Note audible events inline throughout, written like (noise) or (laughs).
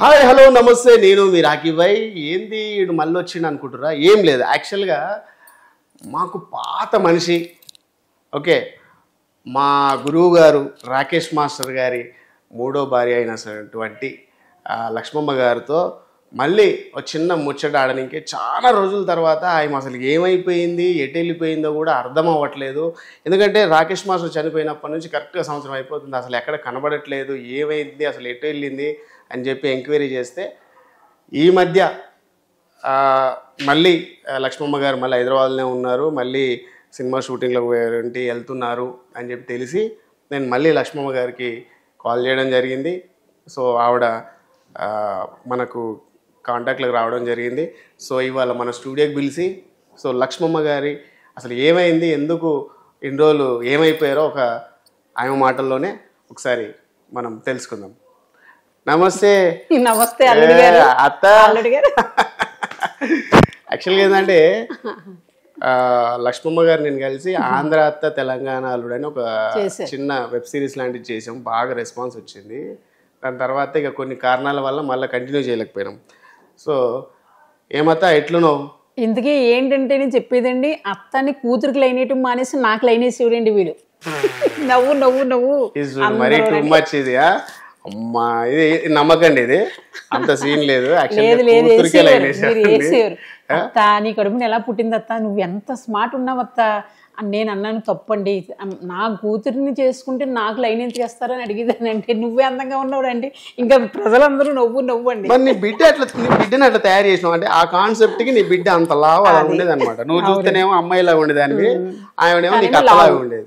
hi hello నమస్తే నేను మీ Rocky భాయ్ ఏంది వీడు మళ్ళీ వచ్చిండు అనుకుంటురా ఏం లేదు యాక్చువల్గా మాకు పాత మనిషి ఓకే మా గురువు గారు రాకేష్ మాస్టర్ గారి మూడో భార్య అయినటువంటి లక్ష్మమ్మ గారితో మళ్ళీ ఒక చిన్న ముచ్చట ఆడడానికి చాలా రోజుల తర్వాత ఆయన అసలు ఏమైపోయింది ఎటు వెళ్ళిపోయిందో కూడా అర్థం అవ్వట్లేదు ఎందుకంటే రాకేష్ మాస్టర్ చనిపోయినప్పటి నుంచి కరెక్ట్గా సంవత్సరం అయిపోతుంది అసలు ఎక్కడ కనబడట్లేదు ఏమైంది అసలు ఎటు వెళ్ళింది అని చెప్పి ఎంక్వైరీ చేస్తే ఈ మధ్య మళ్ళీ లక్ష్మమ్మ గారు మళ్ళీ హైదరాబాద్లోనే ఉన్నారు మళ్ళీ సినిమా షూటింగ్లో పోయేంటి వెళ్తున్నారు అని చెప్పి తెలిసి నేను మళ్ళీ లక్ష్మమ్మ గారికి కాల్ చేయడం జరిగింది సో ఆవిడ మనకు కాంటాక్ట్లోకి రావడం జరిగింది సో ఇవాళ మన స్టూడియోకి పిలిచి సో లక్ష్మమ్మ గారి అసలు ఏమైంది ఎందుకు ఇన్ని రోజులు ఏమైపోయారో ఒక ఆమె మాటల్లోనే ఒకసారి మనం తెలుసుకుందాం నమస్తే నమస్తే అత్త యాక్చువల్గా ఏంటంటే లక్ష్మమ్మ గారు నేను కలిసి ఆంధ్ర అత్త తెలంగాణ అల్లుడని ఒక చిన్న వెబ్ సిరీస్ లాంటిది చేసాం బాగా రెస్పాన్స్ వచ్చింది దాని తర్వాత ఇక కొన్ని కారణాల వల్ల మళ్ళీ కంటిన్యూ చేయలేకపోయినాం సో ఏమత్తా ఎట్లునో ఇందుకే ఏంటంటే నేను చెప్పేదండి అత్తాన్ని కూతురికి లైన్ వేయటం మానేసి నాకు లైన్ వేసేవాడండి వీడు (laughs) నవ్వు నవ్వు నవ్వు మరీ టూ మచ్ ఇది అమ్మా ఇది నమ్మకండి ఇది అంత సీన్ లేదు నీ కడుపుని ఎలా పుట్టింది అత్తా నువ్వు ఎంత స్మార్ట్ ఉన్నావు అని నేను అన్నాను తప్పండి నా కూతురిని చేసుకుంటే నాకు లైన్ ఎంత చేస్తారని అడిగేదాన్ని అంటే నువ్వే అందంగా ఉన్నావు అండి ఇంకా ప్రజలందరూ నవ్వు నవ్వు అండి మరి నీ బిడ్డ అట్లా నీ బిడ్డని అట్లా తయారు చేసినావు అంటే ఆ కాన్సెప్ట్ కి నీ బిడ్డ అంత లావు అలా ఉండేది అనమాట నువ్వు చూస్తేనేమో అమ్మాయిలా ఉండేదాన్ని ఆమెనేమో నీకు ఉండేది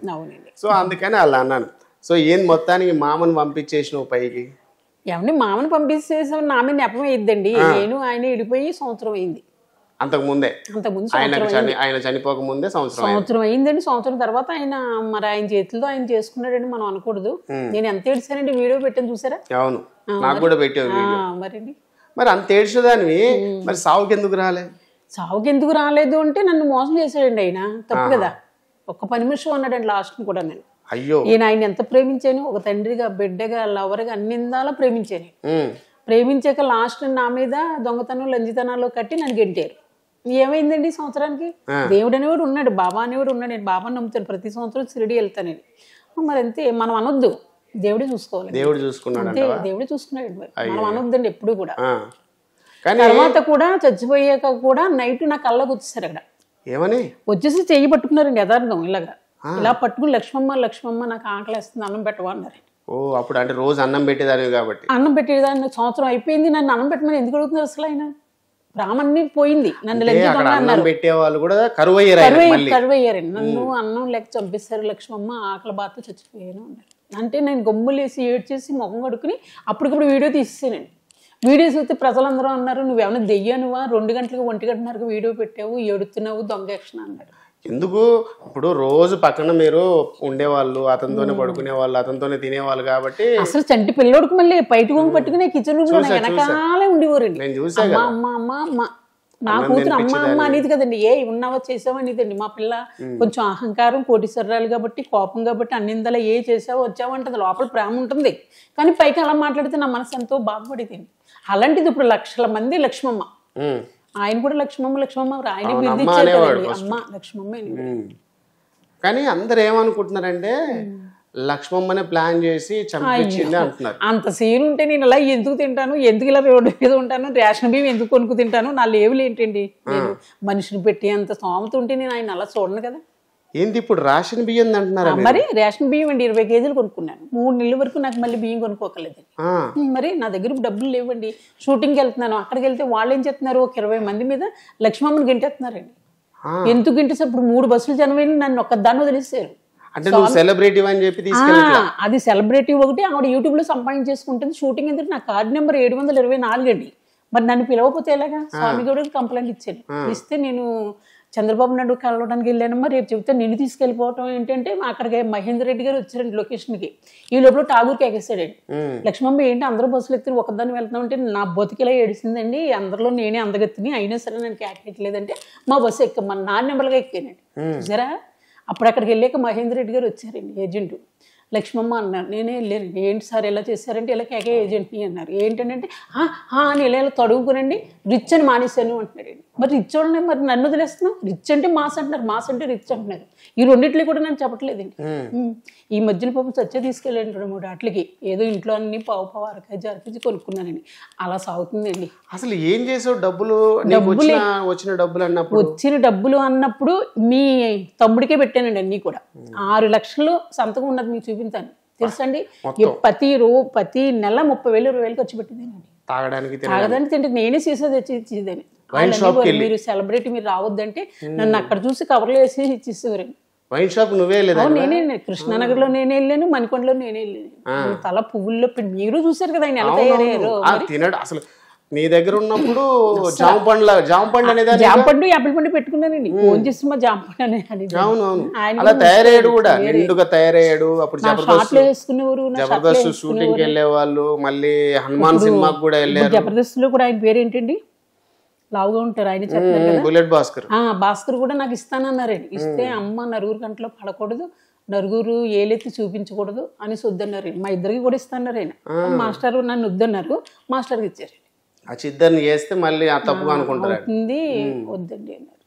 సో అందుకని అలా అన్నాను సో ఏం మొత్తానికి మామను పంపించేసినావు పైకి ఏమండి మామను పంపించేసిన నా మీద నెపం వేయద్దండి నేను ఆయన విడిపోయి సంవత్సరం అయింది అంతకు ముందే ఆయన చనిపోక ముందే సంవత్సరం సంవత్సరం అయిందండి సంవత్సరం తర్వాత ఆయన మరి ఆయన చేతుల్లో ఆయన చేసుకున్నాడండి మనం అనకూడదు నేను ఎంత ఏడ్చానండి వీడియో పెట్టాను చూసారా అవును నాకు కూడా పెట్టాను మరండి మరి అంత ఏడ్చేదాన్ని మరి సావుకి ఎందుకు రాలేదు సావుకి ఎందుకు రాలేదు అంటే నన్ను మోసం చేశాడండి ఆయన తప్పు కదా ఒక్క పని మనిషి అన్నాడండి లాస్ట్ కూడా నేను అయ్యో ఈయన ఆయన ఎంత ప్రేమించాను ఒక తండ్రిగా బిడ్డగా లవర్గా అన్ని ఇందాల ప్రేమించాను ప్రేమించాక లాస్ట్ నా మీద దొంగతనం లంజితనాలు కట్టి నన్ను గెంటారు ఏమైందండి సంవత్సరానికి దేవుడు అనేవాడు ఉన్నాడు బాబా అనేవాడు ఉన్నాడు నేను బాబాని నమ్ముతాను ప్రతి సంవత్సరం షిరిడి వెళ్తాను మరి అంతే మనం అనొద్దు దేవుడే చూసుకోవాలి దేవుడు చూసుకున్నాడు దేవుడే చూసుకున్నాడు మరి మనం అనొద్దండి ఎప్పుడు కూడా తర్వాత కూడా చచ్చిపోయాక కూడా నైట్ నా కళ్ళకు వచ్చేసారు అక్కడ ఏమని వచ్చేసి చెయ్యి పట్టుకున్నారండి యథార్థం ఇలాగా ఇలా పట్టుకుని లక్ష్మమ్మ లక్ష్మమ్మ నాకు ఆకలేస్తుంది అన్నం పెట్టమన్నారు ఓ అప్పుడు అంటే రోజు అన్నం పెట్టేదాన్ని కాబట్టి అన్నం పెట్టేదాన్ని సంవత్సరం అయిపోయింది నన్ను అన్నం పెట్టమని ఎందుకు అడుగుతున్నారు అసలు ఆయన బ్రాహ్మణ్ణి పోయింది నన్ను అన్నం పెట్టేవాళ్ళు కూడా కరువు అయ్యారు కరువు అయ్యారు నన్ను అన్నం లేక చంపిస్తారు లక్ష్మమ్మ ఆకలి బాధ చచ్చిపోయాను అంటే నేను గొమ్ములేసి ఏడ్చేసి ముఖం కడుకుని అప్పటికప్పుడు వీడియో తీసేసానండి వీడియో చూస్తే ప్రజలందరూ అన్నారు నువ్వేమైనా దెయ్యనువా రెండు గంటలకు ఒంటి గంటన్నరకు వీడియో పెట్టావు ఏడుతున్నావు దొంగ యాక్షన్ అన్నారు ఎందుకు ఇప్పుడు రోజు పక్కన మీరు ఉండేవాళ్ళు అతనితోనే పడుకునే వాళ్ళు అతనితోనే తినేవాళ్ళు కాబట్టి అసలు చంటి పిల్లోడికి మళ్ళీ బయట పట్టుకునే కిచెన్ రూమ్ వెనకాలే ఉండేవారండి నేను చూసాను అమ్మ అమ్మ నా కూతురు అమ్మ అమ్మ అనేది కదండి ఏ ఉన్నావా చేసావా అనేదండి మా పిల్ల కొంచెం అహంకారం కోటీశ్వరాలు కాబట్టి కోపం కాబట్టి అన్నిందలా ఏ చేసావో వచ్చావో అంటే లోపల ప్రేమ ఉంటుంది కానీ పైకి అలా మాట్లాడితే నా మనసు ఎంతో బాగుపడేదండి అలాంటిది ఇప్పుడు లక్షల మంది లక్ష్మమ్మ ఆయన కూడా లక్ష్మమ్మ లక్ష్మమ్మ ఆయన లక్ష్మమ్మ కానీ అందరు ఏమనుకుంటున్నారంటే లక్ష్మమ్మనే ప్లాన్ చేసి చంపించింది అంటున్నారు అంత సీన్ ఉంటే నేను ఇలా ఎందుకు తింటాను ఎందుకు ఇలా రోడ్డు మీద ఉంటాను రేషన్ బియ్యం ఎందుకు కొనుక్కు తింటాను నా లేవులు ఏంటండి మనిషిని పెట్టి అంత సోమత ఉంటే నేను ఆయన అలా చూడను కదా ఏంది ఇప్పుడు రేషన్ బియ్యం అంటున్నారా మరి రేషన్ బియ్యం అండి ఇరవై కేజీలు కొనుక్కున్నాను మూడు నెలల వరకు నాకు మళ్ళీ బియ్యం కొనుక్కోకలేదు మరి నా దగ్గర డబ్బులు లేవండి షూటింగ్కి వెళ్తున్నాను అక్కడికి వెళ్తే వాళ్ళు ఏం చేస్తున్నారు ఒక ఇరవై మంది మీద లక్ష్మమ్మని గింటేస్తున్నారండి ఎందుకు గింటే ఇప్పుడు మూడు బస్సులు జనవైన నన్ను ఒక్క దాన్ని వదిలేసారు అని చెప్పి అది సెలబ్రిటీ ఒకటి ఆవిడ యూట్యూబ్ లో సంపాదించేసుకుంటుంది షూటింగ్ ఎందుకు నా కార్డ్ నెంబర్ ఏడు వందల ఇరవై నాలుగు అండి మరి నన్ను పిలవకపోతే ఎలాగా స్వామి గౌడ్ కంప్లైంట్ ఇచ్చాను ఇస్తే నేను చంద్రబాబు నాయుడు కలవడానికి వెళ్ళానమ్మా రేపు చెప్తే నిన్ను తీసుకెళ్ళిపోవటం ఏంటంటే మా అక్కడికి మహేందర్ రెడ్డి గారు వచ్చారండి లొకేషన్కి ఈ లోపల టాగూర్ ఎగేసాడండి లక్ష్మమ్మ ఏంటి అందరూ బస్సులు ఎత్తుని ఒకదాన్ని వెళ్తాం అంటే నా బతుకిలా ఏడిసిందండి అందరిలో నేనే అందగత్తిని అయినా సరే నేను కేకలేదంటే మా బస్సు ఎక్కమ్మా నాన్న నెంబర్గా ఎక్కానండి చూసారా అప్పుడు అక్కడికి వెళ్ళాక మహేందర్ రెడ్డి గారు వచ్చారండి ఏజెంట్ లక్ష్మమ్మ అన్నారు నేనే వెళ్ళాను ఏంటి సార్ ఎలా చేశారంటే ఇలా కేకే ఏజెంట్ని అన్నారు ఏంటంటే అని ఇలా ఇలా తడుగుకునండి రిచ్ అని మానేశాను అంటున్నాడు మరి రిచ్ వాళ్ళని మరి నన్ను వదిలేస్తున్నావు రిచ్ అంటే మాస్ అంటున్నారు మాస్ అంటే రిచ్ అంటున్నారు ఈ రెండింటిని కూడా నేను చెప్పట్లేదండి ఈ మధ్యన పాపం సత్య తీసుకెళ్ళాను రెండు మూడు ఆటలకి ఏదో ఇంట్లో అన్ని పావు పావు అరకాయ జరిపించి కొనుక్కున్నానండి అలా సాగుతుందండి అసలు ఏం చేసావు డబ్బులు వచ్చిన డబ్బులు అన్నప్పుడు వచ్చిన డబ్బులు అన్నప్పుడు మీ తమ్ముడికే పెట్టానండి అన్నీ కూడా ఆరు లక్షలు సంతకం ఉన్నది మీకు చూపించాను తెలుసండి ప్రతి రో ప్రతి నెల ముప్పై వేలు ఇరవై వేలు ఖర్చు పెట్టిందేనండి తాగడానికి తాగడానికి తింటే నేనే సీసా తెచ్చి ఇచ్చేదాన్ని వైన్ షాప్ మీరు సెలబ్రిటీ మీరు రావద్దంటే నన్ను అక్కడ చూసి కవర్లు వేసి ఇచ్చేసేవారు వైన్ షాప్ నువ్వే లేదా నేనే కృష్ణానగర్ లో నేనే వెళ్ళాను మణికొండలో నేనే వెళ్ళాను తల పువ్వుల్లో మీరు చూసారు కదా ఆయన ఎలా తయారయ్యారు తినడు అసలు నీ దగ్గర ఉన్నప్పుడు జామ పండ్ల జామ పండు అనేది జామ పండు యాపిల్ పండు పెట్టుకున్నానండి ఫోన్ చేసి మా జామ పండు అనే అవునవును అలా తయారయ్యాడు కూడా నిండుగా తయారయ్యాడు అప్పుడు జబర్దస్త్ జబర్దస్త్ షూటింగ్ వెళ్ళే వాళ్ళు మళ్ళీ హనుమాన్ సినిమాకి కూడా వెళ్ళారు జబర్దస్త్ లో కూడా ఆయన పేరు ఏంటండి లావుగా ఉంటారు ఆయన చెప్తారు భాస్కర్ కూడా నాకు ఇస్తానన్నారు ఇస్తే అమ్మ నరుగురు గంటలో పడకూడదు నలుగురు ఏలెత్తి చూపించకూడదు అని సొద్దన్నారు మా ఇద్దరికి కూడా ఇస్తున్నారు ఆయన మాస్టర్ నన్ను వద్దన్నారు మాస్టర్ ఇచ్చారు చేస్తే మళ్ళీ తప్పుగా అనుకుంటారు వద్దండి అన్నారు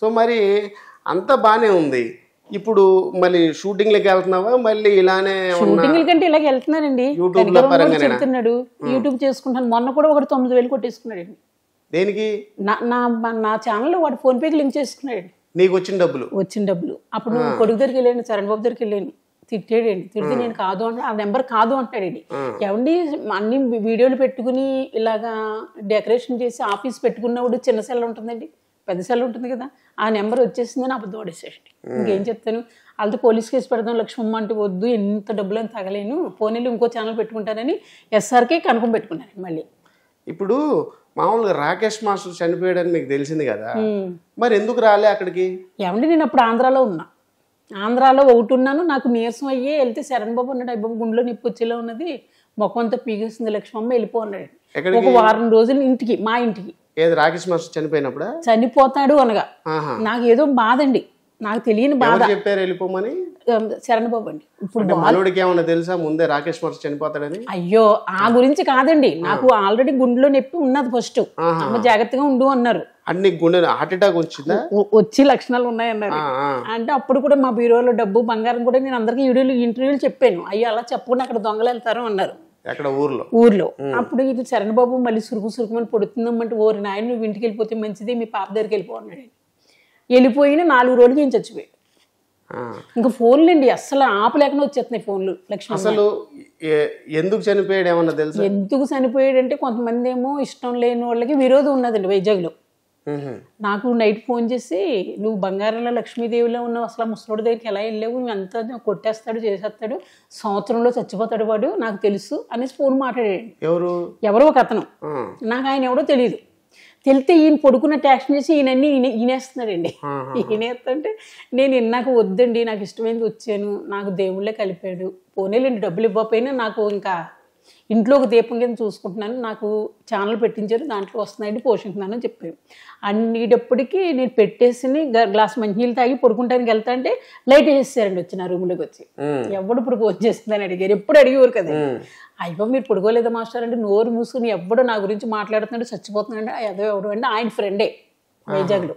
సో మరి అంత బాగానే ఉంది ఇప్పుడు మళ్ళీ షూటింగ్ లకి వెళ్తున్నావా మళ్ళీ ఇలానే షూటింగ్ కంటే ఇలాగ వెళ్తున్నానండి యూట్యూబ్ చెప్తున్నాడు యూట్యూబ్ చేసుకుంటాను మొన్న కూడా ఒకటి తొమ్మిది వేలు కొట్టేసుకున్నాడు దేనికి నా నా నా ఛానల్ వాడు ఫోన్పేకి లింక్ చేసుకున్నాడు నీకు వచ్చిన డబ్బులు వచ్చిన డబ్బులు అప్పుడు కొడుకు దగ్గరికి వెళ్ళాను చరణ్ బాబు దగ్గరికి వెళ్ళాను తిట్టాడండి తిడితే నేను కాదు అంటే ఆ నెంబర్ కాదు అంటున్నాడండి ఎవండి అన్ని వీడియోలు పెట్టుకుని ఇలాగా డెకరేషన్ చేసి ఆఫీస్ పెట్టుకున్నప్పుడు చిన్న సెల్ ఉంటుందండి పెద్ద సెల్ ఉంటుంది కదా ఆ నెంబర్ వచ్చేసిందని అబద్ధం దోడేసేసండి ఇంకేం చెప్తాను వాళ్ళతో పోలీస్ కేసు పెడదాం లక్ష్మమ్మ అంటే వద్దు ఎంత డబ్బులు అని తగలేను వెళ్ళి ఇంకో ఛానల్ పెట్టుకుంటానని ఎస్ఆర్కే కనుక్కొని పెట్టుకున్నాను మళ్ళీ ఇప్పుడు మామూలుగా రాకేష్ మాస్టర్ చనిపోయాడని మీకు తెలిసింది కదా మరి ఎందుకు రాలే అక్కడికి ఏమండి నేను అప్పుడు ఆంధ్రాలో ఉన్నా ఆంధ్రాలో ఒకటి ఉన్నాను నాకు నీరసం అయ్యే వెళ్తే శరణ్ బాబు ఉన్నాడు అయ్యబాబు గుండెలో నొప్పి వచ్చేలా ఉన్నది మొఖం అంతా పీకేస్తుంది లక్ష్మమ్మ వెళ్ళిపో ఒక వారం రోజులు ఇంటికి మా ఇంటికి ఏది రాకేష్ మాస్టర్ చనిపోయినప్పుడు చనిపోతాడు అనగా నాకు ఏదో బాధండి నాకు తెలియని బాధ చెప్పారు వెళ్ళిపోమని శరణ్ బాబు అండి ఇప్పుడు ఏమన్నా తెలుసా ముందే రాకేష్ వర్ష చనిపోతాడని అయ్యో ఆ గురించి కాదండి నాకు ఆల్రెడీ గుండెలో నొప్పి ఉన్నది ఫస్ట్ జాగ్రత్తగా ఉండు అన్నారు అన్ని గుండె హార్ట్ అటాక్ వచ్చిందా వచ్చి లక్షణాలు ఉన్నాయన్నారు అంటే అప్పుడు కూడా మా బీరోలో డబ్బు బంగారం కూడా నేను అందరికీ వీడియోలు ఇంటర్వ్యూలు చెప్పాను అయ్యో అలా చెప్పకుండా అక్కడ దొంగలు వెళ్తారు అన్నారు ఎక్కడ ఊర్లో ఊర్లో అప్పుడు ఇది చరణ్ బాబు మళ్ళీ సురుకు సురుకుమని పొడుతుందమ్మంటే ఓరి నాయన నువ్వు ఇంటికి వెళ్ళిపోతే మంచిది మీ పాప దగ్గరికి వెళ్ళిపో వెళ్ళిపోయిన నాలుగు రోజులకి ఏం చచ్చిపోయాడు ఇంకా ఫోన్లు అండి అసలు ఆపలేకనే వచ్చేస్తున్నాయి ఫోన్లు లక్ష్మణ్ అసలు ఎందుకు చనిపోయాడు ఏమన్నా తెలుసు ఎందుకు చనిపోయాడు అంటే కొంతమంది ఏమో ఇష్టం లేని వాళ్ళకి విరోధం ఉన్నదండి వైజాగ్లో నాకు నైట్ ఫోన్ చేసి నువ్వు బంగారంలో లక్ష్మీదేవిలో ఉన్నావు అసలు ముసలోడి దగ్గరికి ఎలా వెళ్ళావు ఎంత కొట్టేస్తాడు చేసేస్తాడు సంవత్సరంలో చచ్చిపోతాడు వాడు నాకు తెలుసు అనేసి ఫోన్ మాట్లాడాడు ఎవరు ఎవరో ఒక అతను నాకు ఆయన ఎవరో తెలియదు తెలితే ఈయన పడుకున్న ట్యాక్స్ చేసి ఈయనన్నీ ఈయన ఈనేస్తున్నాడండి ఈనేస్తుంటే నేను ఇన్నాక వద్దండి నాకు ఇష్టమైనది వచ్చాను నాకు దేవుళ్ళే కలిపాడు పోనేలేండి డబ్బులు ఇవ్వకపోయినా నాకు ఇంకా ఇంట్లో ఒక దీపం కింద చూసుకుంటున్నాను నాకు ఛానల్ పెట్టించారు దాంట్లో వస్తున్నాయండి పోషించున్నాను అని చెప్పాను అన్నిటప్పటికీ నేను పెట్టేసి గ్లాస్ మంచినీళ్ళు తాగి పడుకుంటానికి వెళ్తా అంటే లైట్ వేసేసారండి వచ్చి నా రూమ్లోకి వచ్చి ఎవడు ఇప్పుడు ఫోన్ చేస్తుందని అడిగారు ఎప్పుడు అడిగేవారు కదా అయ్యో మీరు పొడుగోలేదా మాస్టర్ అంటే నోరు మూసుకుని ఎవడో నా గురించి మాట్లాడుతున్నాడు చచ్చిపోతున్నాడు ఏదో ఎవడు అంటే ఆయన ఫ్రెండే వైజాగ్లో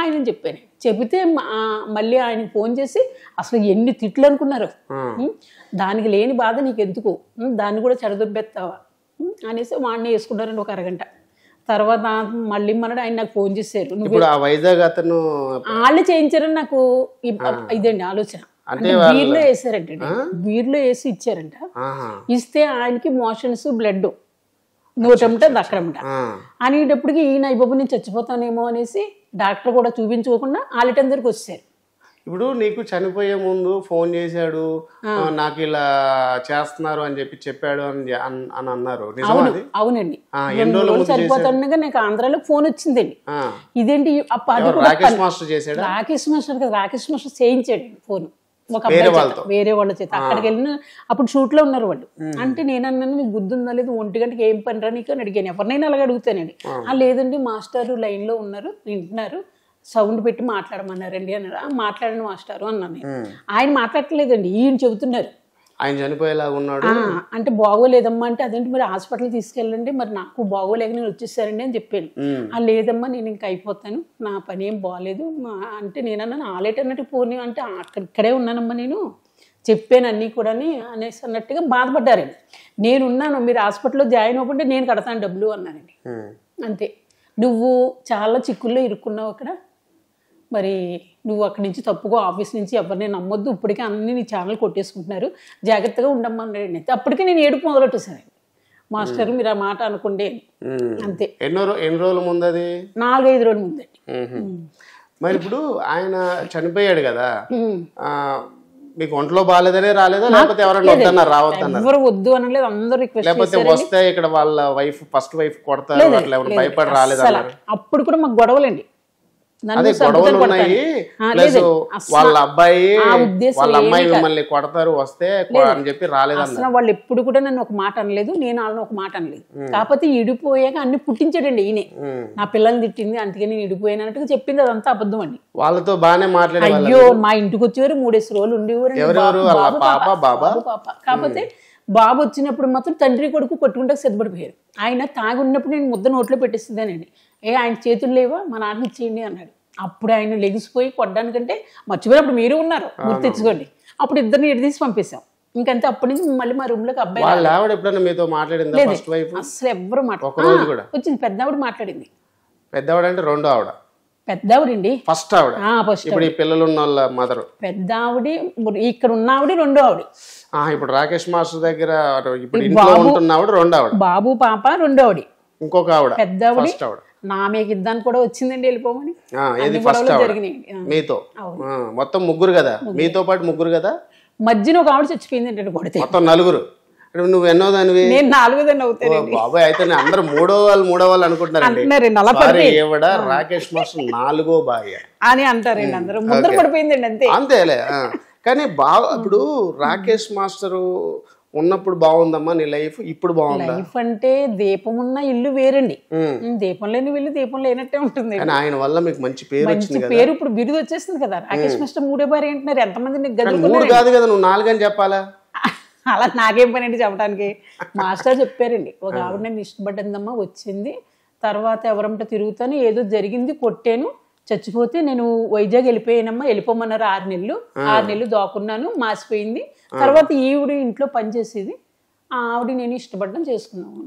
ఆయన చెప్పాను చెబితే మళ్ళీ ఆయన ఫోన్ చేసి అసలు ఎన్ని తిట్లు అనుకున్నారు దానికి లేని బాధ నీకు ఎందుకు దాన్ని కూడా చెడదొబ్బెత్తావా అనేసి వాడిని వేసుకున్నారండి ఒక అరగంట తర్వాత మళ్ళీ మనడు ఆయన నాకు ఫోన్ చేశారు వాళ్ళు చేయించారని నాకు ఇదండి ఆలోచన అంటే బీర్లో వేసారంట బీర్లో వేసి ఇచ్చారంట ఇస్తే ఆయనకి మోషన్స్ బ్లడ్ నోటమిట దక్కడమిట అనేటప్పటికి ఈయన ఇబ్బంది నేను చచ్చిపోతానేమో అనేసి డాక్టర్ కూడా చూపించుకోకుండా ఆలటం దగ్గరికి వచ్చారు ఇప్పుడు నీకు చనిపోయే ముందు ఫోన్ చేశాడు నాకు ఇలా చేస్తున్నారు అని చెప్పి చెప్పాడు అని అని అన్నారు అవునండి సరిపోతుండగా నాకు ఆంధ్రాలో ఫోన్ వచ్చిందండి ఇదేంటి రాకేష్ మాస్టర్ చేశాడు రాకేష్ మాస్టర్ రాకేష్ మాస్టర్ చేయించాడు ఫోన్ ఒక వేరే వేరే వాళ్ళ చేత అక్కడికి వెళ్ళిన అప్పుడు షూట్ లో ఉన్నారు వాళ్ళు అంటే నేను అన్నాను మీకు గుర్తుందా లేదు ఒంటి గంటకి ఏం పని రా నీకు అని అడిగాను ఎవరినైనా అలాగే అడుగుతానండి ఆ లేదండి మాస్టర్ లైన్ లో ఉన్నారు వింటున్నారు సౌండ్ పెట్టి మాట్లాడమన్నారండి అన్నారు మాట్లాడండి మాస్టారు అన్నాను ఆయన మాట్లాడలేదండి ఈయన చెబుతున్నారు ఆయన చనిపోయేలాగా ఉన్నాడు అంటే బాగోలేదమ్మా అంటే అదేంటి మరి హాస్పిటల్ తీసుకెళ్ళండి మరి నాకు బాగోలేక నేను వచ్చేసారండి అని చెప్పాను ఆ లేదమ్మా నేను ఇంకా అయిపోతాను నా పని ఏం బాగలేదు అంటే నేను అన్నాను ఆలేట్ అన్నట్టు పూర్ణి అంటే అక్కడ ఇక్కడే ఉన్నానమ్మా నేను చెప్పాను అన్నీ కూడా అనేసి అన్నట్టుగా బాధపడ్డారండి ఉన్నాను మీరు హాస్పిటల్లో జాయిన్ అవ్వకుంటే నేను కడతాను డబ్బులు అన్నానండి అంతే నువ్వు చాలా చిక్కుల్లో ఇరుక్కున్నావు అక్కడ మరి నువ్వు అక్కడి నుంచి తప్పుకో ఆఫీస్ నుంచి ఎవరిని నమ్మొద్దు ఇప్పటికే అన్ని నీ ఛానల్ కొట్టేసుకుంటున్నారు జాగ్రత్తగా ఉండమ్మన్నాడు అప్పటికే నేను ఏడుపు మొదలెట్టేసాను మాస్టర్ మీరు ఆ మాట అనుకుంటే అంతే ఎన్నో ఎన్ని రోజుల ముందు అది నాలుగైదు రోజుల ముందండి మరి ఇప్పుడు ఆయన చనిపోయాడు కదా మీకు ఒంట్లో బాగాలేదనే రాలేదా లేకపోతే ఎవరైనా వద్దన్నారు రావద్దన్నారు ఎవరు వద్దు అనలేదు అందరూ రిక్వెస్ట్ లేకపోతే వస్తే ఇక్కడ వాళ్ళ వైఫ్ ఫస్ట్ వైఫ్ కొడతారు అట్లా భయపడి రాలేదు అప్పుడు కూడా మాకు గొడవలండి కొడతారు వస్తే రాలేదు అసలు వాళ్ళు ఎప్పుడు కూడా నన్ను ఒక మాట అనలేదు నేను వాళ్ళని ఒక మాట అనలేదు కాకపోతే ఇడిపోయాక అన్ని పుట్టించాడండి ఈయనే నా పిల్లల్ని తిట్టింది అందుకే నేను ఇడిపోయానట్టుగా చెప్పింది అదంతా అబద్ధం అండి వాళ్ళతో బాగానే మాట్లాడే అయ్యో మా ఇంటికి వచ్చేవారు మూడేసి రోజులు ఉండేవారు కాకపోతే బాబు వచ్చినప్పుడు మాత్రం తండ్రి కొడుకు కొట్టుకుంటే సిద్ధపడిపోయారు ఆయన తాగున్నప్పుడు నేను ముద్ద నోట్లో పెట్టేస్తుందానండి ఏ ఆయన చేతులు లేవా మా నాన్న ఇచ్చేయండి అన్నాడు అప్పుడు ఆయన లెగిసిపోయి కొట్టడానికంటే మర్చిపోయినప్పుడు మీరు ఉన్నారు గుర్తు తెచ్చుకోండి అప్పుడు ఇద్దరిని ఇటు తీసి పంపేశాం ఇంకంతే అప్పటి నుంచి మళ్ళీ మా రూమ్ లోకి అబ్బాయి అసలు ఎవరు వచ్చింది పెద్దవాడు మాట్లాడింది పెద్దవాడు అంటే రెండో ఆవిడ పెద్దవిడండి ఫస్ట్ ఆవిడ ఫస్ట్ ఇప్పుడు ఈ పిల్లలు ఉన్న వాళ్ళ మదర్ పెద్ద ఆవిడ ఇక్కడ ఉన్న ఆవిడ రెండో ఆవిడ ఇప్పుడు రాకేష్ మాస్టర్ దగ్గర ఇప్పుడు ఇంట్లో ఉంటున్న ఆవిడ రెండో ఆవిడ బాబు పాప రెండో ఆవిడ ఇంకొక ఆవిడ పెద్ద ఆవిడ నా మీకు ఇద్దాను కూడా వచ్చిందండి వెళ్ళిపోమని ఏది ఫస్ట్ మీతో మొత్తం ముగ్గురు కదా మీతో పాటు ముగ్గురు కదా మధ్యన ఒక ఆవిడ చచ్చిపోయింది అంటే కొడితే మొత్తం నలుగురు నువ్వు ఎన్నో దానివి నేను నాలుగో దాన్ని బాబాయ్ అయితే అందరు మూడో వాళ్ళు మూడో వాళ్ళు అనుకుంటున్నారు ఈవిడ రాకేష్ మాస్టర్ నాలుగో భార్య అని అంటారండి ముందర పడిపోయిందండి అంతే అంతేలే కానీ బాబు ఇప్పుడు రాకేష్ మాస్టరు ఉన్నప్పుడు బాగుందమ్మా నీ లైఫ్ ఇప్పుడు బాగుంది లైఫ్ అంటే దీపం ఉన్న ఇల్లు వేరండి దీపం లేని వెళ్ళి దీపం లేనట్టే ఉంటుంది ఆయన వల్ల మీకు మంచి పేరు మంచి పేరు ఇప్పుడు బిరుదు వచ్చేసింది కదా రాకేష్ మిస్టర్ మూడే బారి అంటున్నారు ఎంతమంది నీకు మూడు కాదు కదా నువ్వు నాలుగని చెప్పాలా (laughs) అలా నాకేం పని అండి చెప్పడానికి మాస్టర్ చెప్పారండి ఒక ఆవిడ నేను ఇష్టపడ్డదమ్మా వచ్చింది తర్వాత ఎవరంటే తిరుగుతాను ఏదో జరిగింది కొట్టాను చచ్చిపోతే నేను వైజాగ్ వెళ్ళిపోయానమ్మా వెళ్ళిపోమన్నారు ఆరు నెలలు ఆరు నెలలు దాకున్నాను మాసిపోయింది తర్వాత ఈవిడ ఇంట్లో పనిచేసేది ఆవిడ నేను ఇష్టపడడం చేసుకున్నాము